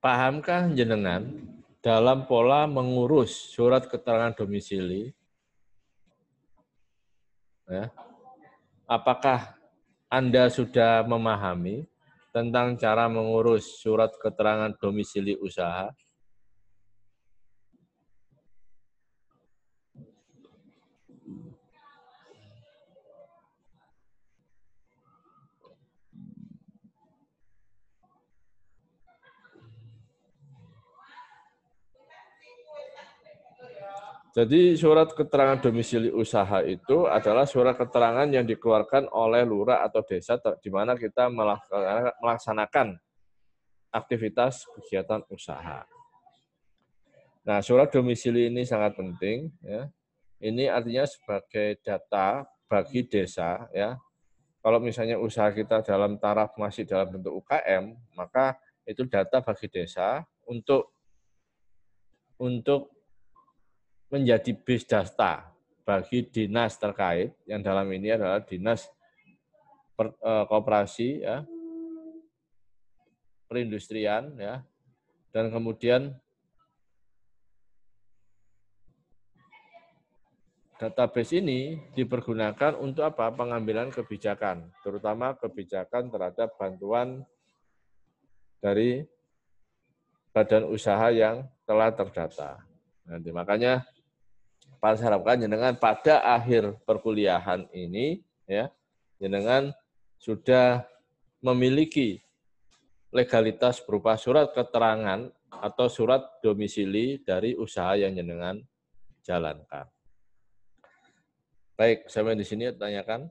Pahamkah jenengan dalam pola mengurus surat keterangan domisili? Ya. Apakah Anda sudah memahami tentang cara mengurus surat keterangan domisili usaha? Jadi surat keterangan domisili usaha itu adalah surat keterangan yang dikeluarkan oleh lurah atau desa di mana kita melaksanakan aktivitas kegiatan usaha. Nah, surat domisili ini sangat penting. Ya. Ini artinya sebagai data bagi desa. ya. Kalau misalnya usaha kita dalam taraf masih dalam bentuk UKM, maka itu data bagi desa untuk untuk menjadi base data bagi dinas terkait yang dalam ini adalah dinas per, e, kooperasi ya perindustrian ya dan kemudian database ini dipergunakan untuk apa pengambilan kebijakan terutama kebijakan terhadap bantuan dari badan usaha yang telah terdata. Nanti makanya Pak harapkan jenengan pada akhir perkuliahan ini ya jenengan sudah memiliki legalitas berupa surat keterangan atau surat domisili dari usaha yang jenengan jalankan. Baik, sampai di sini tanyakan.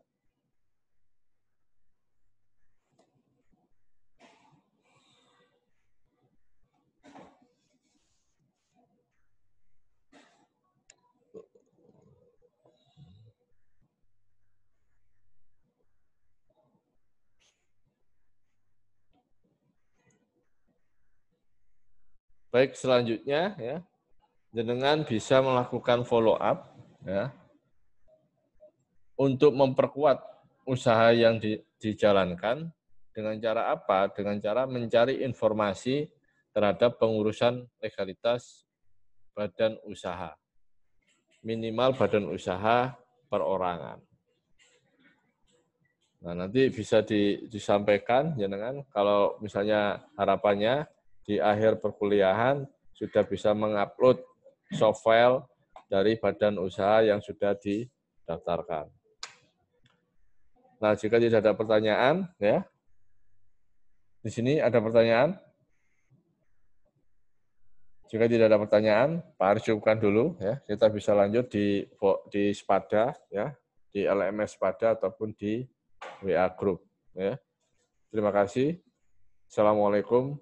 Baik, selanjutnya ya. Jenengan bisa melakukan follow up ya. Untuk memperkuat usaha yang di, dijalankan dengan cara apa? Dengan cara mencari informasi terhadap pengurusan legalitas badan usaha. Minimal badan usaha perorangan. Nah, nanti bisa di, disampaikan jenengan kalau misalnya harapannya di akhir perkuliahan sudah bisa mengupload soft file dari badan usaha yang sudah didaftarkan. Nah, jika tidak ada pertanyaan, ya. Di sini ada pertanyaan? Jika tidak ada pertanyaan, Pak Aris cukupkan dulu ya. Kita bisa lanjut di di Spada ya, di LMS Spada ataupun di WA Group ya. Terima kasih. Assalamualaikum